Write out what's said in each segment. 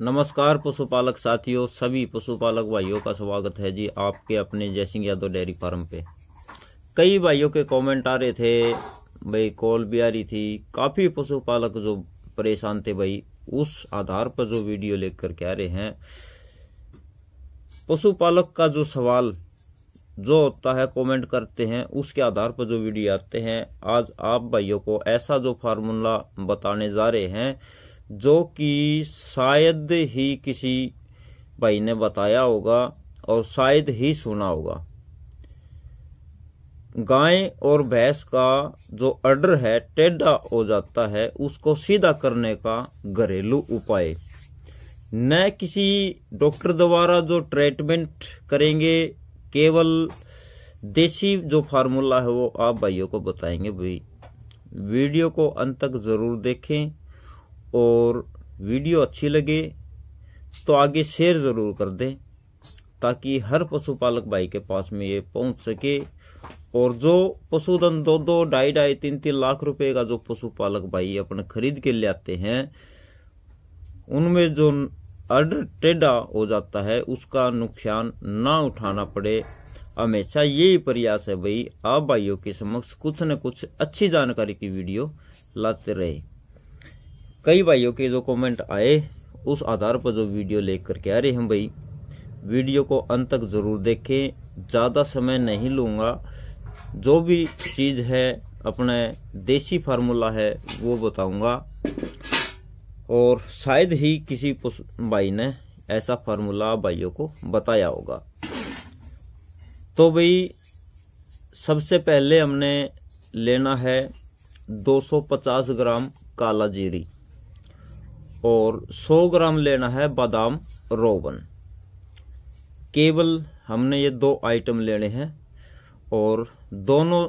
नमस्कार पशुपालक साथियों सभी पशुपालक भाइयों का स्वागत है जी आपके अपने जयसिंह यादव डेयरी फार्म पे कई भाइयों के कमेंट आ रहे थे भाई कॉल भी आ रही थी काफ़ी पशुपालक जो परेशान थे भाई उस आधार पर जो वीडियो लेकर के आ रहे हैं पशुपालक का जो सवाल जो होता है कमेंट करते हैं उसके आधार पर जो वीडियो आते हैं आज आप भाइयों को ऐसा जो फार्मूला बताने जा रहे हैं जो कि शायद ही किसी भाई ने बताया होगा और शायद ही सुना होगा गाय और भैंस का जो अडर है टेढ़ा हो जाता है उसको सीधा करने का घरेलू उपाय न किसी डॉक्टर द्वारा जो ट्रीटमेंट करेंगे केवल देसी जो फार्मूला है वो आप भाइयों को बताएंगे भाई वीडियो को अंत तक ज़रूर देखें और वीडियो अच्छी लगे तो आगे शेयर ज़रूर कर दें ताकि हर पशुपालक भाई के पास में ये पहुंच सके और जो पशुधन दो दो ढाई ढाई तीन तीन लाख रुपए का जो पशुपालक भाई अपने खरीद के ले आते हैं उनमें जो अड टेढ़ा हो जाता है उसका नुकसान ना उठाना पड़े हमेशा यही प्रयास है भाई आप भाइयों के समक्ष कुछ न कुछ अच्छी जानकारी की वीडियो लाते रहे कई भाइयों के जो कमेंट आए उस आधार पर जो वीडियो लेकर के आ रहे हैं भाई वीडियो को अंत तक ज़रूर देखें ज़्यादा समय नहीं लूँगा जो भी चीज़ है अपने देसी फार्मूला है वो बताऊँगा और शायद ही किसी भाई ने ऐसा फार्मूला भाइयों को बताया होगा तो भाई सबसे पहले हमने लेना है 250 ग्राम काला जीरी और 100 ग्राम लेना है बादाम रोबन केवल हमने ये दो आइटम लेने हैं और दोनों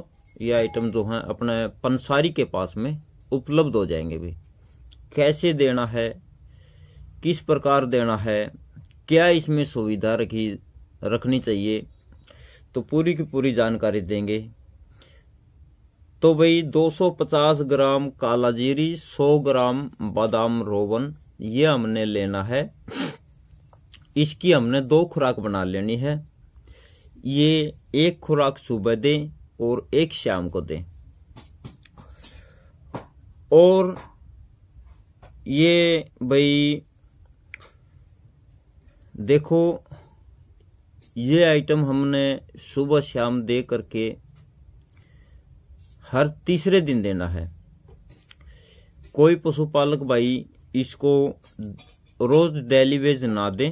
ये आइटम जो हैं अपने पंसारी के पास में उपलब्ध हो जाएंगे भी कैसे देना है किस प्रकार देना है क्या इसमें सुविधा रखी रखनी चाहिए तो पूरी की पूरी जानकारी देंगे तो भाई 250 ग्राम काला जीरी 100 ग्राम बादाम रोवन ये हमने लेना है इसकी हमने दो खुराक बना लेनी है ये एक खुराक सुबह दें और एक शाम को दें और ये भाई देखो ये आइटम हमने सुबह शाम दे करके हर तीसरे दिन देना है कोई पशुपालक भाई इसको रोज डेली वेज ना दे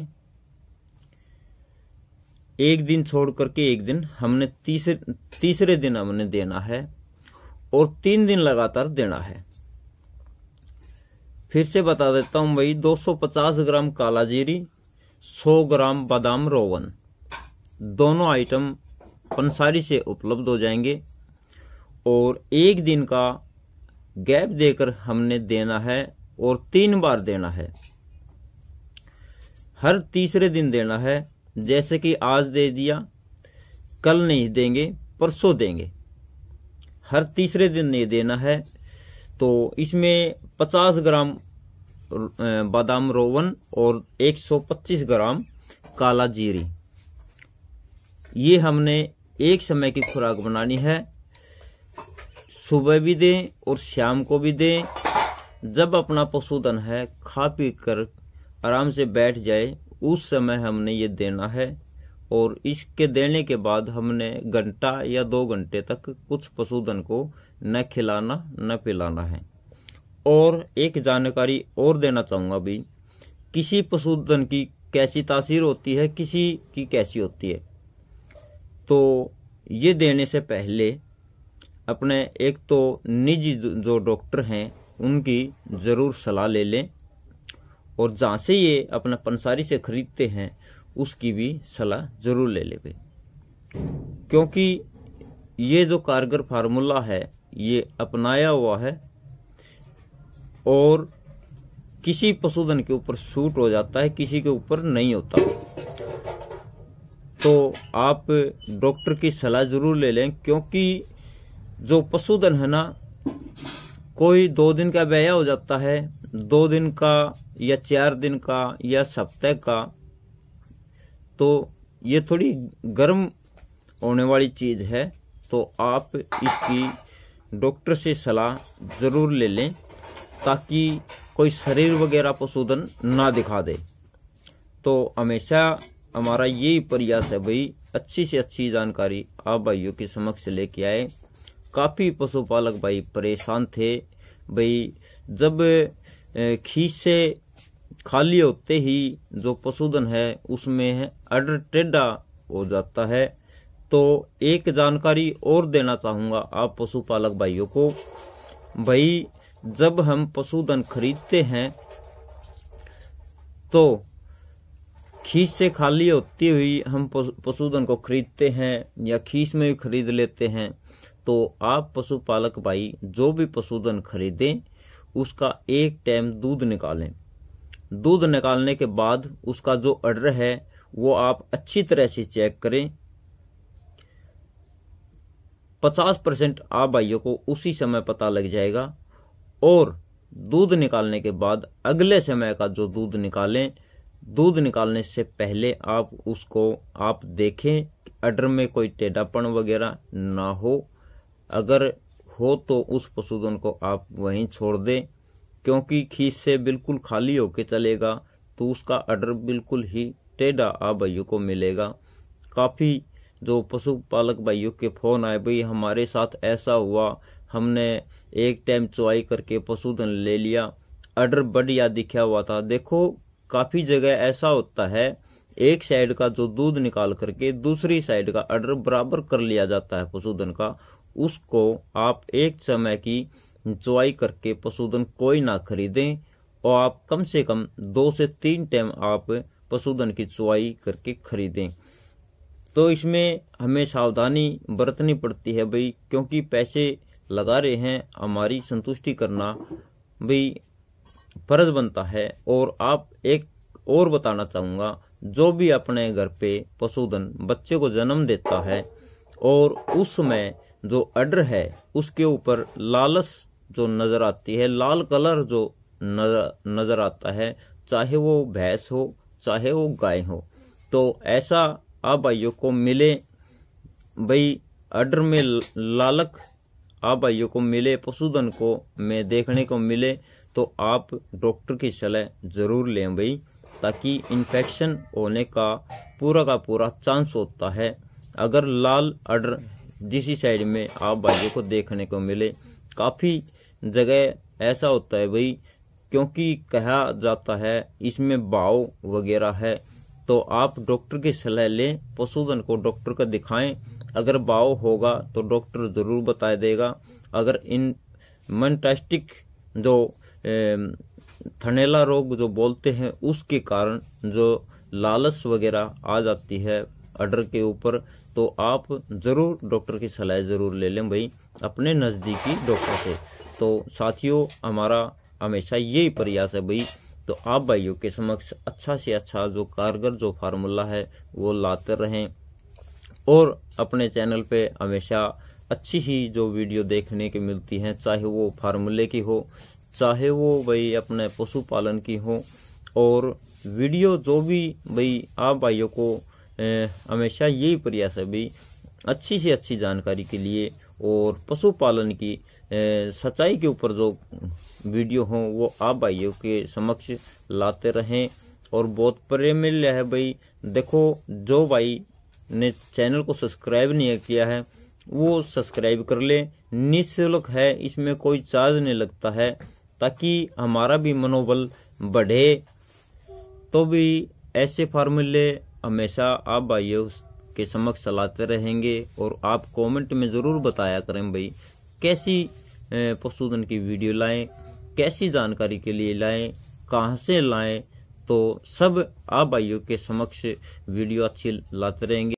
एक दिन छोड़ करके एक दिन हमने तीसरे तीसरे दिन हमने देना है और तीन दिन लगातार देना है फिर से बता देता हूं भाई 250 ग्राम काला जीरी 100 ग्राम बादाम रोवन दोनों आइटम पंसारी से उपलब्ध हो जाएंगे और एक दिन का गैप देकर हमने देना है और तीन बार देना है हर तीसरे दिन देना है जैसे कि आज दे दिया कल नहीं देंगे परसों देंगे हर तीसरे दिन नहीं देना है तो इसमें 50 ग्राम बादाम रोवन और 125 ग्राम काला जीरी ये हमने एक समय की खुराक बनानी है सुबह भी दें और शाम को भी दें जब अपना पशुधन है खा पी कर आराम से बैठ जाए उस समय हमने ये देना है और इसके देने के बाद हमने घंटा या दो घंटे तक कुछ पशुधन को न खिलाना न पिलाना है और एक जानकारी और देना चाहूँगा भी किसी पशुधन की कैसी तासीर होती है किसी की कैसी होती है तो ये देने से पहले अपने एक तो निजी जो डॉक्टर हैं उनकी ज़रूर सलाह ले लें और जहाँ से ये अपना पंसारी से खरीदते हैं उसकी भी सलाह ज़रूर ले लें क्योंकि ये जो कारगर फार्मूला है ये अपनाया हुआ है और किसी पशुधन के ऊपर सूट हो जाता है किसी के ऊपर नहीं होता तो आप डॉक्टर की सलाह ज़रूर ले लें क्योंकि जो पशुधन है ना कोई दो दिन का व्यय हो जाता है दो दिन का या चार दिन का या सप्ताह का तो ये थोड़ी गर्म होने वाली चीज़ है तो आप इसकी डॉक्टर से सलाह ज़रूर ले लें ताकि कोई शरीर वगैरह पशुधन ना दिखा दे तो हमेशा हमारा यही प्रयास है भाई अच्छी से अच्छी जानकारी आप भाइयों के समक्ष लेके आए काफ़ी पशुपालक भाई परेशान थे भाई जब खींच से खाली होते ही जो पशुधन है उसमें अडर टेढ़ा हो जाता है तो एक जानकारी और देना चाहूँगा आप पशुपालक भाइयों को भाई जब हम पशुधन खरीदते हैं तो खीस से खाली होती हुई हम पशुधन को खरीदते हैं या खीस में भी खरीद लेते हैं तो आप पशुपालक भाई जो भी पशुधन खरीदें उसका एक टाइम दूध निकालें दूध निकालने के बाद उसका जो अर्डर है वो आप अच्छी तरह से चेक करें पचास परसेंट आप भाइयों को उसी समय पता लग जाएगा और दूध निकालने के बाद अगले समय का जो दूध निकालें दूध निकालने से पहले आप उसको आप देखें अर्डर में कोई टेढ़ापन वगैरह ना हो अगर हो तो उस पशुधन को आप वहीं छोड़ दें क्योंकि खीस से बिल्कुल खाली होके चलेगा तो उसका अडर बिल्कुल ही टेढ़ा आप भाइयों को मिलेगा काफ़ी जो पशुपालक भाइयों के फोन आए भाई हमारे साथ ऐसा हुआ हमने एक टाइम चुवाई करके पशुधन ले लिया अडर बढ़िया दिखा हुआ था देखो काफ़ी जगह ऐसा होता है एक साइड का जो दूध निकाल करके दूसरी साइड का अडर बराबर कर लिया जाता है पशुधन का उसको आप एक समय की चुवाई करके पशुधन कोई ना खरीदें और आप कम से कम दो से तीन टाइम आप पशुधन की चुवाई करके खरीदें तो इसमें हमें सावधानी बरतनी पड़ती है भाई क्योंकि पैसे लगा रहे हैं हमारी संतुष्टि करना भाई फर्ज बनता है और आप एक और बताना चाहूँगा जो भी अपने घर पे पशुधन बच्चे को जन्म देता है और उसमें जो अडर है उसके ऊपर लालस जो नज़र आती है लाल कलर जो नजर नज़र आता है चाहे वो भैंस हो चाहे वो गाय हो तो ऐसा आप भाइयों को मिले भाई अडर में लालक आप भाइयों को मिले पशुधन को में देखने को मिले तो आप डॉक्टर की सलाह ज़रूर लें भाई ताकि इन्फेक्शन होने का पूरा का पूरा चांस होता है अगर लाल अडर जिसी साइड में आप भाइयों को देखने को मिले काफ़ी जगह ऐसा होता है भाई क्योंकि कहा जाता है इसमें भाव वगैरह है तो आप डॉक्टर की सलाह लें पशुधन को डॉक्टर का दिखाएं अगर भाव होगा तो डॉक्टर ज़रूर बता देगा अगर इन मनटेस्टिक जो थनेला रोग जो बोलते हैं उसके कारण जो लालस वगैरह आ जाती है अडर के ऊपर तो आप ज़रूर डॉक्टर की सलाह ज़रूर ले लें भाई अपने नज़दीकी डॉक्टर से तो साथियों हमारा हमेशा यही प्रयास है भाई तो आप भाइयों के समक्ष अच्छा से अच्छा जो कारगर जो फार्मूला है वो लाते रहें और अपने चैनल पे हमेशा अच्छी ही जो वीडियो देखने की मिलती हैं चाहे वो फार्मूले की हो चाहे वो भाई अपने पशुपालन की हो और वीडियो जो भी भाई आप भाइयों को हमेशा यही प्रयास है भाई अच्छी से अच्छी जानकारी के लिए और पशुपालन की सच्चाई के ऊपर जो वीडियो हों वो आप भाइयों के समक्ष लाते रहें और बहुत रहा है भाई देखो जो भाई ने चैनल को सब्सक्राइब नहीं किया है वो सब्सक्राइब कर ले निःशुल्क है इसमें कोई चार्ज नहीं लगता है ताकि हमारा भी मनोबल बढ़े तो भी ऐसे फार्मूले हमेशा आप भाइयों के समक्ष चलाते रहेंगे और आप कमेंट में ज़रूर बताया करें भाई कैसी पशुधन की वीडियो लाएं कैसी जानकारी के लिए लाएं कहाँ से लाएं तो सब आप भाइयों के समक्ष वीडियो अच्छी लाते रहेंगे